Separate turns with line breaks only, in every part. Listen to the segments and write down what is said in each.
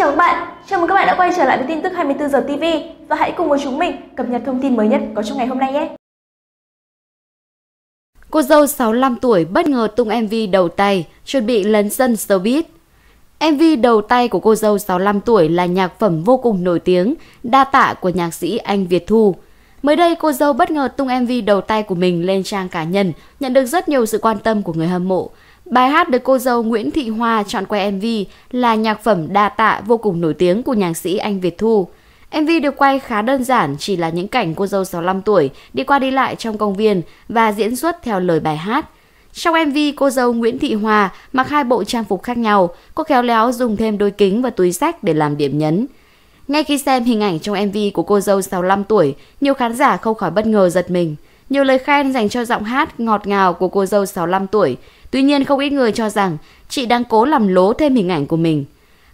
chào các bạn, chào mừng các bạn đã quay trở lại với tin tức 24 giờ TV và hãy cùng với chúng mình cập nhật thông tin mới nhất có trong ngày hôm nay nhé. Cô dâu 65 tuổi bất ngờ tung MV đầu tay, chuẩn bị lấn sân showbiz. MV đầu tay của cô dâu 65 tuổi là nhạc phẩm vô cùng nổi tiếng, đa tạ của nhạc sĩ Anh Việt Thu, Mới đây, cô dâu bất ngờ tung MV đầu tay của mình lên trang cá nhân, nhận được rất nhiều sự quan tâm của người hâm mộ. Bài hát được cô dâu Nguyễn Thị Hoa chọn quay MV là nhạc phẩm đa tạ vô cùng nổi tiếng của nhạc sĩ Anh Việt Thu. MV được quay khá đơn giản, chỉ là những cảnh cô dâu 65 tuổi đi qua đi lại trong công viên và diễn xuất theo lời bài hát. Trong MV, cô dâu Nguyễn Thị Hòa mặc hai bộ trang phục khác nhau, cô khéo léo dùng thêm đôi kính và túi sách để làm điểm nhấn. Ngay khi xem hình ảnh trong MV của cô dâu 65 tuổi, nhiều khán giả không khỏi bất ngờ giật mình. Nhiều lời khen dành cho giọng hát ngọt ngào của cô dâu 65 tuổi. Tuy nhiên không ít người cho rằng chị đang cố làm lố thêm hình ảnh của mình.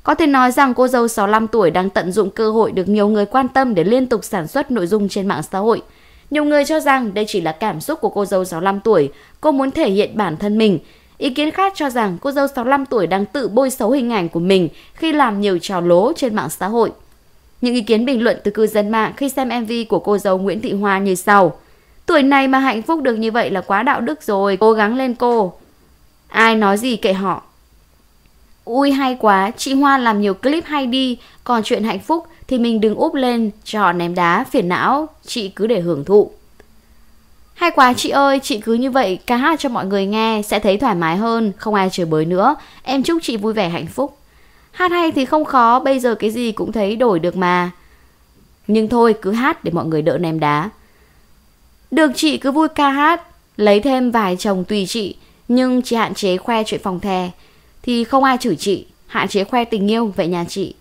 Có thể nói rằng cô dâu 65 tuổi đang tận dụng cơ hội được nhiều người quan tâm để liên tục sản xuất nội dung trên mạng xã hội. Nhiều người cho rằng đây chỉ là cảm xúc của cô dâu 65 tuổi, cô muốn thể hiện bản thân mình. Ý kiến khác cho rằng cô dâu 65 tuổi đang tự bôi xấu hình ảnh của mình khi làm nhiều trò lố trên mạng xã hội. Những ý kiến bình luận từ cư dân mạng khi xem MV của cô dâu Nguyễn Thị Hoa như sau. Tuổi này mà hạnh phúc được như vậy là quá đạo đức rồi, cố gắng lên cô. Ai nói gì kệ họ. Ui hay quá, chị Hoa làm nhiều clip hay đi, còn chuyện hạnh phúc thì mình đừng úp lên cho họ ném đá, phiền não, chị cứ để hưởng thụ. Hay quá chị ơi, chị cứ như vậy ca hát cho mọi người nghe sẽ thấy thoải mái hơn, không ai chửi bới nữa. Em chúc chị vui vẻ hạnh phúc. Hát hay thì không khó, bây giờ cái gì cũng thấy đổi được mà. Nhưng thôi, cứ hát để mọi người đỡ ném đá. Được chị cứ vui ca hát, lấy thêm vài chồng tùy chị, nhưng chị hạn chế khoe chuyện phòng thè. Thì không ai chửi chị, hạn chế khoe tình yêu, vậy nhà chị.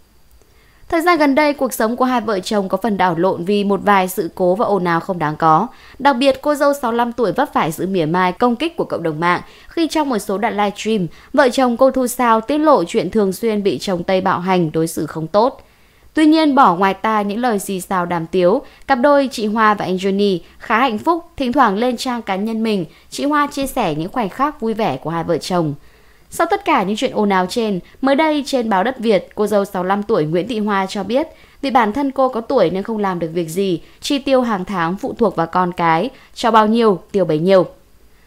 Thời gian gần đây, cuộc sống của hai vợ chồng có phần đảo lộn vì một vài sự cố và ồn ào không đáng có. Đặc biệt, cô dâu 65 tuổi vấp phải sự mỉa mai công kích của cộng đồng mạng khi trong một số đoạn livestream, vợ chồng cô Thu Sao tiết lộ chuyện thường xuyên bị chồng Tây bạo hành đối xử không tốt. Tuy nhiên, bỏ ngoài tai những lời xì xào đàm tiếu, cặp đôi chị Hoa và anh Johnny khá hạnh phúc, thỉnh thoảng lên trang cá nhân mình, chị Hoa chia sẻ những khoảnh khắc vui vẻ của hai vợ chồng. Sau tất cả những chuyện ồn ào trên, mới đây trên báo Đất Việt, cô dâu 65 tuổi Nguyễn Thị Hoa cho biết vì bản thân cô có tuổi nên không làm được việc gì, chi tiêu hàng tháng phụ thuộc vào con cái, cho bao nhiêu, tiêu bấy nhiêu.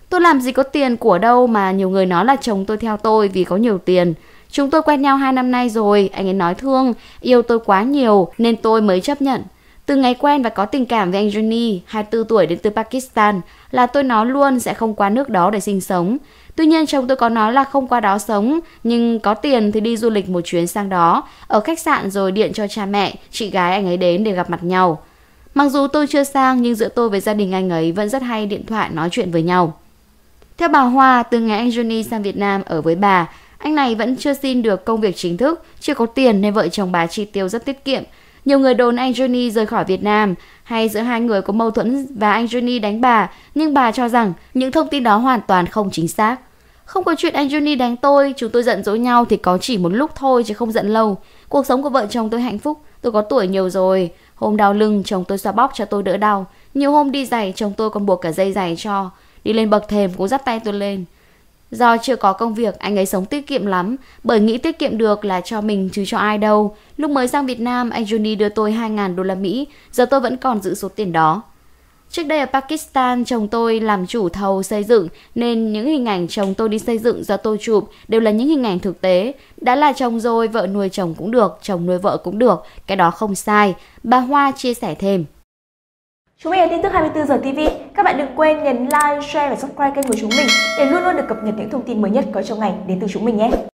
Tôi làm gì có tiền của đâu mà nhiều người nói là chồng tôi theo tôi vì có nhiều tiền. Chúng tôi quen nhau 2 năm nay rồi, anh ấy nói thương, yêu tôi quá nhiều nên tôi mới chấp nhận. Từ ngày quen và có tình cảm với anh Johnny, 24 tuổi đến từ Pakistan, là tôi nói luôn sẽ không qua nước đó để sinh sống. Tuy nhiên chồng tôi có nói là không qua đó sống, nhưng có tiền thì đi du lịch một chuyến sang đó, ở khách sạn rồi điện cho cha mẹ, chị gái anh ấy đến để gặp mặt nhau. Mặc dù tôi chưa sang nhưng giữa tôi với gia đình anh ấy vẫn rất hay điện thoại nói chuyện với nhau. Theo bà Hoa, từ ngày anh Johnny sang Việt Nam ở với bà, anh này vẫn chưa xin được công việc chính thức, chưa có tiền nên vợ chồng bà chi tiêu rất tiết kiệm. Nhiều người đồn anh Johnny rời khỏi Việt Nam, hay giữa hai người có mâu thuẫn và anh Johnny đánh bà, nhưng bà cho rằng những thông tin đó hoàn toàn không chính xác. Không có chuyện anh Johnny đánh tôi, chúng tôi giận dỗi nhau thì có chỉ một lúc thôi chứ không giận lâu. Cuộc sống của vợ chồng tôi hạnh phúc, tôi có tuổi nhiều rồi. Hôm đau lưng, chồng tôi xoa bóp cho tôi đỡ đau. Nhiều hôm đi giày, chồng tôi còn buộc cả dây giày cho. Đi lên bậc thềm cũng dắt tay tôi lên. Do chưa có công việc, anh ấy sống tiết kiệm lắm, bởi nghĩ tiết kiệm được là cho mình chứ cho ai đâu. Lúc mới sang Việt Nam, anh Johnny đưa tôi 2.000 đô la Mỹ, giờ tôi vẫn còn giữ số tiền đó. Trước đây ở Pakistan, chồng tôi làm chủ thầu xây dựng nên những hình ảnh chồng tôi đi xây dựng do tôi chụp đều là những hình ảnh thực tế. Đã là chồng rồi, vợ nuôi chồng cũng được, chồng nuôi vợ cũng được, cái đó không sai. Bà Hoa chia sẻ thêm. Chúng mình là tin tức 24 giờ TV. Các bạn đừng quên nhấn like, share và subscribe kênh của chúng mình để luôn luôn được cập nhật những thông tin mới nhất có trong ngày đến từ chúng mình nhé.